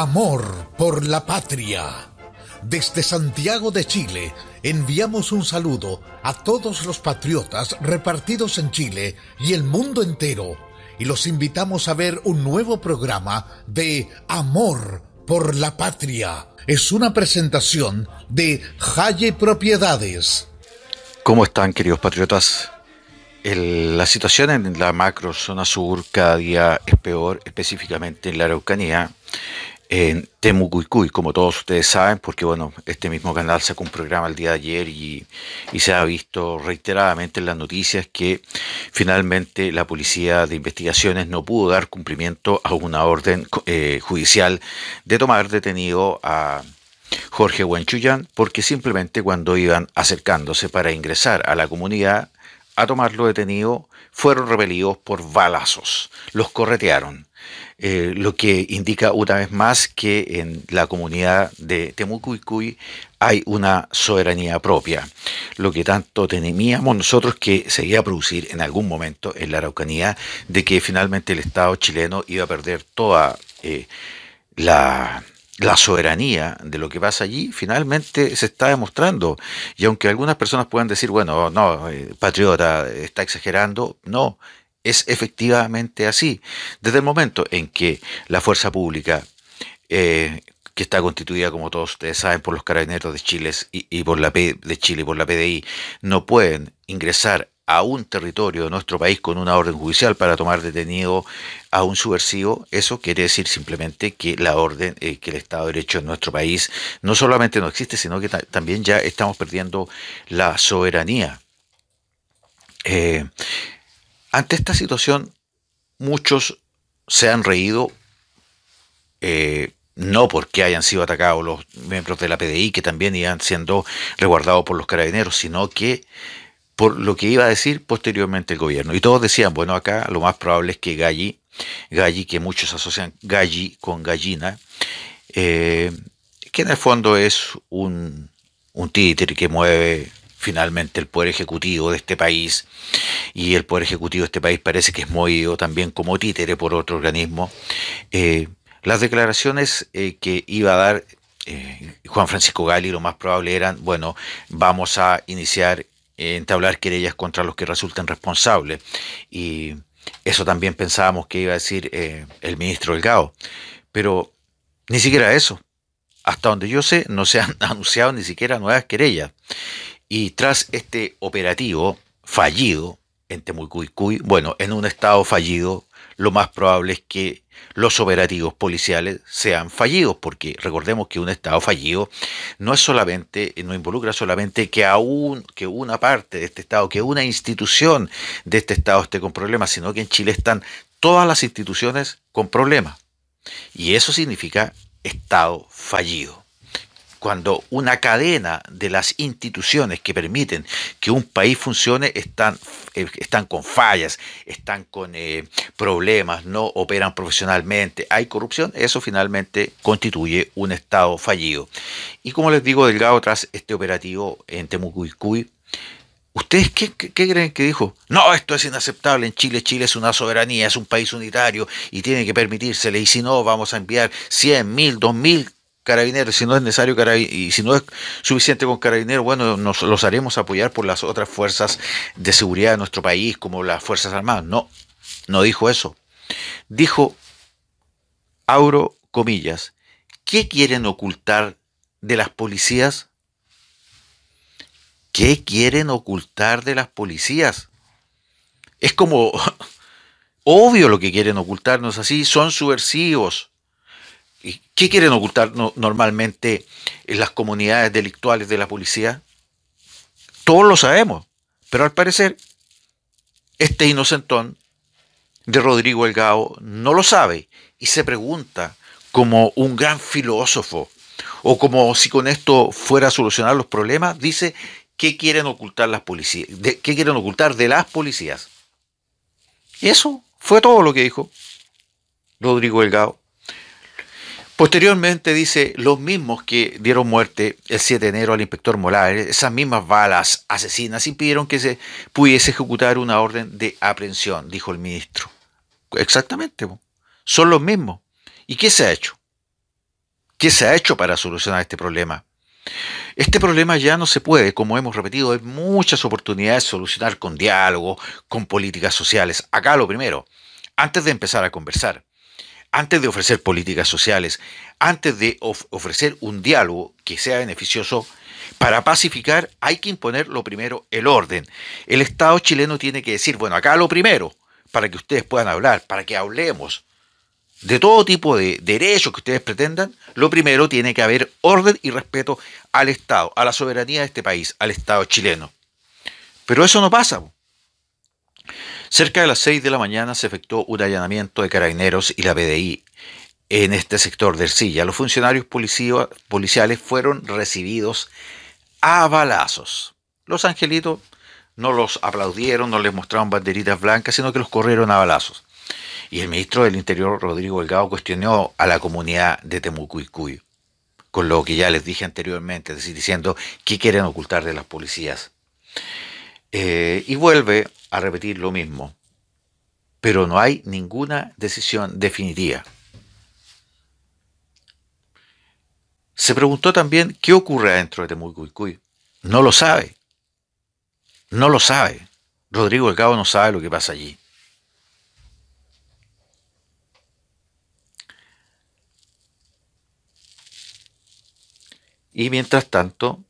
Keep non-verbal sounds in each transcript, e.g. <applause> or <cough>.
Amor por la patria. Desde Santiago de Chile enviamos un saludo a todos los patriotas repartidos en Chile y el mundo entero y los invitamos a ver un nuevo programa de Amor por la patria. Es una presentación de Jaye Propiedades. ¿Cómo están queridos patriotas? la situación en la macro zona sur cada día es peor, específicamente en la Araucanía en Temucuicuy, como todos ustedes saben, porque bueno, este mismo canal sacó un programa el día de ayer y, se ha visto reiteradamente en las noticias que finalmente la Policía de Investigaciones no pudo dar cumplimiento a una orden eh, judicial de tomar detenido a Jorge Huenchuyán, porque simplemente cuando iban acercándose para ingresar a la comunidad a tomarlo detenido, fueron repelidos por balazos, los corretearon eh, lo que indica una vez más que en la comunidad de Temucuicuy hay una soberanía propia, lo que tanto temíamos nosotros que se iba a producir en algún momento en la Araucanía, de que finalmente el Estado chileno iba a perder toda eh, la soberanía de lo que pasa allí finalmente se está demostrando. Y aunque algunas personas puedan decir, bueno, no, eh, patriota, está exagerando, no, es efectivamente así. Desde el momento en que la fuerza pública, eh, que está constituida, como todos ustedes saben, por los carabineros de Chile y, por la de Chile y por la PDI, no pueden ingresar a un territorio de nuestro país con una orden judicial para tomar detenido a un subversivo, eso quiere decir simplemente que la orden, eh, que el Estado de Derecho en nuestro país no solamente no existe, sino que también ya estamos perdiendo la soberanía. Eh, ante esta situación, muchos se han reído, eh, no porque hayan sido atacados los miembros de la PDI, que también iban siendo resguardados por los carabineros, sino que por lo que iba a decir posteriormente el gobierno. Y todos decían, bueno, acá lo más probable es que Galli, Galli que muchos asocian Galli con gallina, eh, que en el fondo es un, un títere que mueve finalmente el poder ejecutivo de este país y el poder ejecutivo de este país parece que es movido también como títere por otro organismo. Eh, las declaraciones eh, que iba a dar eh, Juan Francisco Gali lo más probable eran, bueno, vamos a iniciar, entablar querellas contra los que resulten responsables. Y eso también pensábamos que iba a decir el ministro Delgado. Pero ni siquiera eso. Hasta donde yo sé, no se han <laughs> anunciado ni siquiera nuevas querellas. Y tras este operativo fallido en Temucuicuy, bueno, en un estado fallido, lo más probable es que los operativos policiales sean fallidos, porque recordemos que un estado fallido no es solamente, no involucra solamente que aún que una parte de este estado, que una institución de este estado esté con problemas, sino que en Chile están todas las instituciones con problemas. Y eso significa estado fallido cuando una cadena de las instituciones que permiten que un país funcione están, eh, están con fallas, están con eh, problemas, no operan profesionalmente, hay corrupción, eso finalmente constituye un Estado fallido. Y como les digo, Delgado, tras este operativo en Temucuicuy, ¿Ustedes qué, creen que dijo? No, esto es inaceptable en Chile. Chile es una soberanía, es un país unitario y tiene que permitírsele. Y si no, vamos a enviar 100 mil, dos mil carabineros, si no es necesario y si no es suficiente con carabineros, bueno, nos los haremos apoyar por las otras fuerzas de seguridad de nuestro país, como las Fuerzas Armadas. No, no dijo eso. Dijo, auro comillas, ¿qué quieren ocultar de las policías? ¿Qué quieren ocultar de las policías? Es como <laughs> obvio lo que quieren ocultarnos así, son subversivos, ¿Qué quieren ocultar normalmente en eh, las comunidades delictuales de la policía? Todos lo sabemos, pero al parecer este inocentón de Rodrigo Delgado no lo sabe y se pregunta como un gran filósofo o como si con esto fuera a solucionar los problemas, dice qué quieren ocultar las policías, de, qué quieren ocultar de las policías. Eso fue todo lo que dijo Rodrigo Delgado. Posteriormente dice, los mismos que dieron muerte el 7 de enero al inspector Molares, esas mismas balas asesinas impidieron que se pudiese ejecutar una orden de aprehensión, dijo el ministro. Exactamente, son los mismos. ¿Y qué se ha hecho? ¿Qué se ha hecho para solucionar este problema? Este problema ya no se puede, como hemos repetido, hay muchas oportunidades de solucionar con diálogo, con políticas sociales. Acá lo primero, antes de empezar a conversar antes de ofrecer políticas sociales, antes de ofrecer un diálogo que sea beneficioso, para pacificar hay que imponer lo primero, el orden. El Estado chileno tiene que decir, bueno, acá lo primero, para que ustedes puedan hablar, para que hablemos de todo tipo de derechos que ustedes pretendan, lo primero tiene que haber orden y respeto al Estado, a la soberanía de este país, al Estado chileno. Pero eso no pasa. Cerca de las 6 de la mañana se efectuó un allanamiento de carabineros y la BDI en este sector de Ercilla. Los funcionarios policiales fueron recibidos a balazos. Los angelitos no los aplaudieron, no les mostraron banderitas blancas, sino que los corrieron a balazos. Y el ministro del Interior, Rodrigo Delgado, cuestionó a la comunidad de Temucuicuy, con lo que ya les dije anteriormente, es decir, diciendo qué quieren ocultar de las policías. Eh, y vuelve a repetir lo mismo. Pero no hay ninguna decisión definitiva. Se preguntó también qué ocurre adentro de Temuco No lo sabe. No lo sabe. Rodrigo Cabo no sabe lo que pasa allí. Y mientras tanto,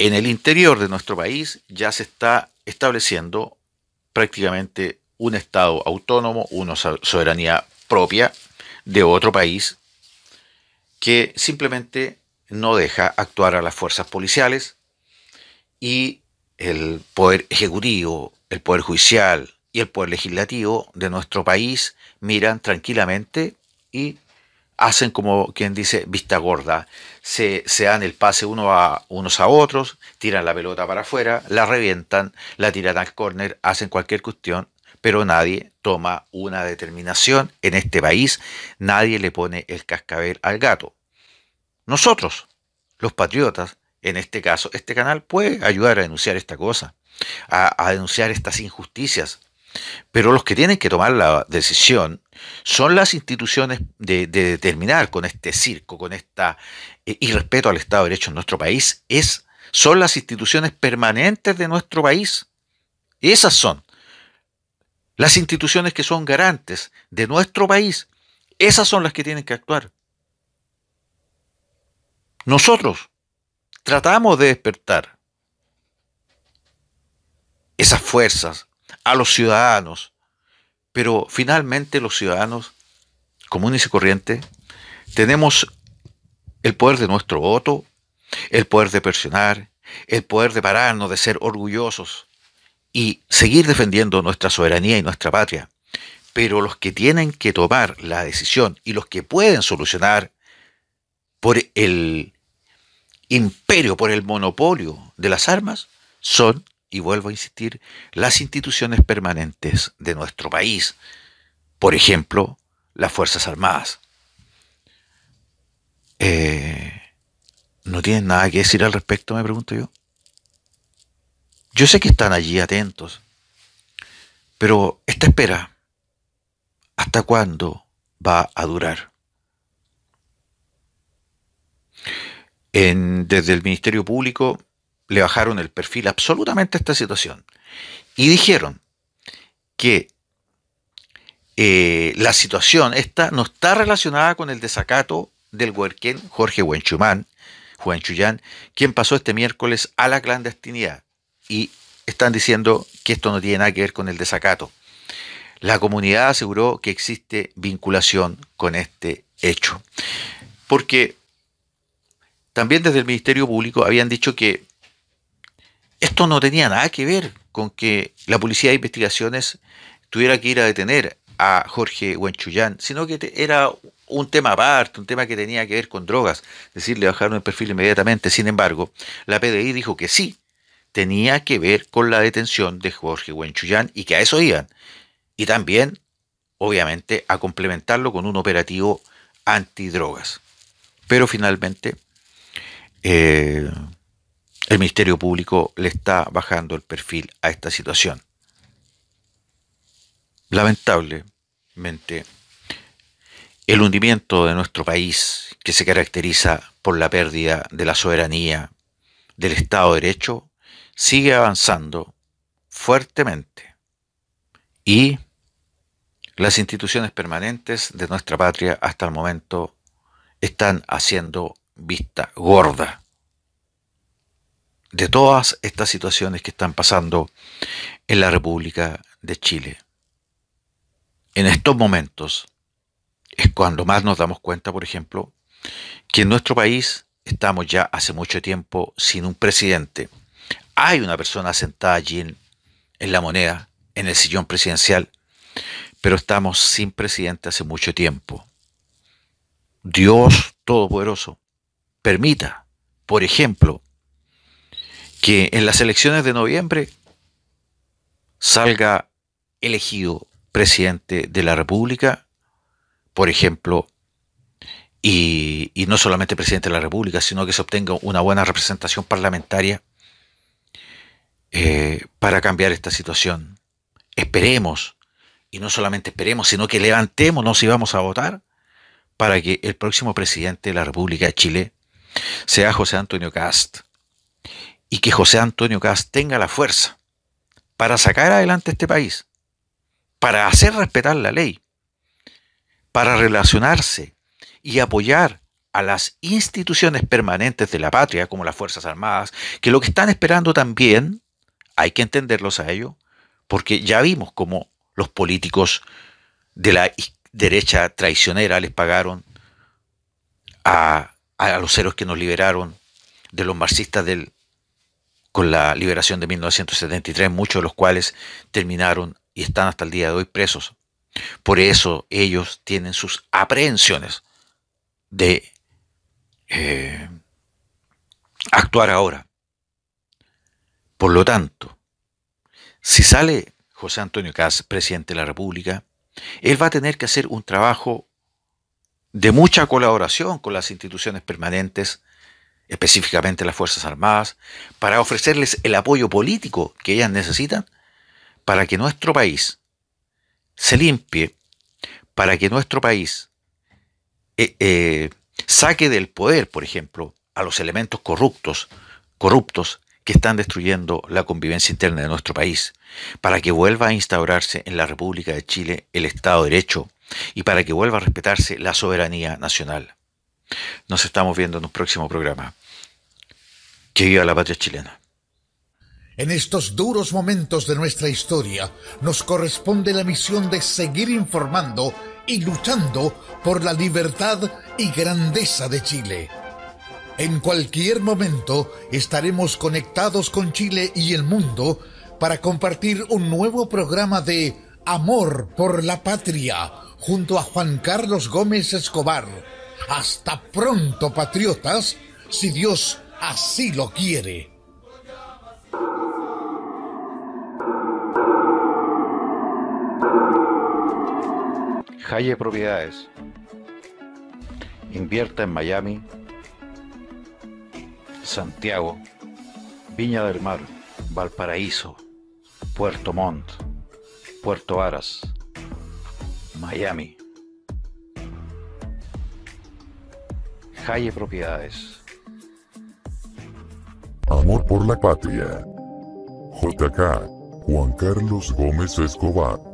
en el interior de nuestro país ya se está estableciendo prácticamente un Estado autónomo, una soberanía propia de otro país que simplemente no deja actuar a las fuerzas policiales y el poder ejecutivo, el poder judicial y el poder legislativo de nuestro país miran tranquilamente y hacen como quien dice vista gorda, se, dan el pase uno a, unos a otros, tiran la pelota para afuera, la revientan, la tiran al córner, hacen cualquier cuestión, pero nadie toma una determinación en este país, nadie le pone el cascabel al gato. Nosotros, los patriotas, en este caso, este canal puede ayudar a denunciar esta cosa, a denunciar estas injusticias, pero los que tienen que tomar la decisión son las instituciones de, determinar con este circo, con esta eh, irrespeto al Estado de Derecho en nuestro país, es, son las instituciones permanentes de nuestro país. Esas son las instituciones que son garantes de nuestro país. Esas son las que tienen que actuar. Nosotros tratamos de despertar esas fuerzas a los ciudadanos, pero finalmente los ciudadanos comunes y corrientes tenemos el poder de nuestro voto, el poder de presionar, el poder de pararnos, de ser orgullosos y seguir defendiendo nuestra soberanía y nuestra patria. Pero los que tienen que tomar la decisión y los que pueden solucionar por el imperio, por el monopolio de las armas, son y vuelvo a insistir, las instituciones permanentes de nuestro país, por ejemplo, las Fuerzas Armadas. Eh, ¿No tienen nada que decir al respecto, me pregunto yo? Yo sé que están allí atentos, pero esta espera, ¿hasta cuándo va a durar? desde el Ministerio Público le bajaron el perfil absolutamente a esta situación y dijeron que eh, la situación esta no está relacionada con el desacato del huerquén Jorge Huenchumán, Juan quien pasó este miércoles a la clandestinidad. Y están diciendo que esto no tiene nada que ver con el desacato. La comunidad aseguró que existe vinculación con este hecho. Porque también desde el Ministerio Público habían dicho que esto no tenía nada que ver con que la Policía de Investigaciones tuviera que ir a detener a Jorge Huenchuyán, sino que era un tema aparte, un tema que tenía que ver con drogas. Decirle bajaron el perfil inmediatamente. Sin embargo, la PDI dijo que sí, tenía que ver con la detención de Jorge Huenchuyán y que a eso iban. Y también, obviamente, a complementarlo con un operativo antidrogas. Pero finalmente, eh, el Ministerio Público le está bajando el perfil a esta situación. Lamentablemente, el hundimiento de nuestro país, que se caracteriza por la pérdida de la soberanía, del Estado de Derecho, sigue avanzando fuertemente. Y las instituciones permanentes de nuestra patria hasta el momento están haciendo vista gorda de todas estas situaciones que están pasando en la República de Chile. En estos momentos es cuando más nos damos cuenta, por ejemplo, que en nuestro país estamos ya hace mucho tiempo sin un presidente. Hay una persona sentada allí en, la moneda, en el sillón presidencial, pero estamos sin presidente hace mucho tiempo. Dios Todopoderoso, permita, por ejemplo, que en las elecciones de noviembre salga elegido presidente de la República, por ejemplo, y, no solamente presidente de la República, sino que se obtenga una buena representación parlamentaria eh, para cambiar esta situación. Esperemos, y no solamente esperemos, sino que levantémonos y vamos a votar para que el próximo presidente de la República de Chile sea José Antonio Cast y que José Antonio Cast tenga la fuerza para sacar adelante este país, para hacer respetar la ley, para relacionarse y apoyar a las instituciones permanentes de la patria, como las Fuerzas Armadas, que lo que están esperando también, hay que entenderlos a ello, porque ya vimos cómo los políticos de la derecha traicionera les pagaron a, a los héroes que nos liberaron de los marxistas del, con la liberación de 1973, muchos de los cuales terminaron y están hasta el día de hoy presos. Por eso ellos tienen sus aprehensiones de eh, actuar ahora. Por lo tanto, si sale José Antonio Caz, presidente de la República, él va a tener que hacer un trabajo de mucha colaboración con las instituciones permanentes específicamente las Fuerzas Armadas, para ofrecerles el apoyo político que ellas necesitan para que nuestro país se limpie, para que nuestro país eh, eh, saque del poder, por ejemplo, a los elementos corruptos, corruptos que están destruyendo la convivencia interna de nuestro país, para que vuelva a instaurarse en la República de Chile el Estado de Derecho y para que vuelva a respetarse la soberanía nacional. Nos estamos viendo en un próximo programa. Que a la patria chilena. En estos duros momentos de nuestra historia, nos corresponde la misión de seguir informando y luchando por la libertad y grandeza de Chile. En cualquier momento estaremos conectados con Chile y el mundo para compartir un nuevo programa de Amor por la Patria junto a Juan Carlos Gómez Escobar hasta pronto, patriotas, si Dios así lo quiere. Jalle Propiedades. Invierta en Miami, Santiago, Viña del Mar, Valparaíso, Puerto Montt, Puerto Aras, Miami. Calle Propiedades. Amor por la patria. JK. Juan Carlos Gómez Escobar.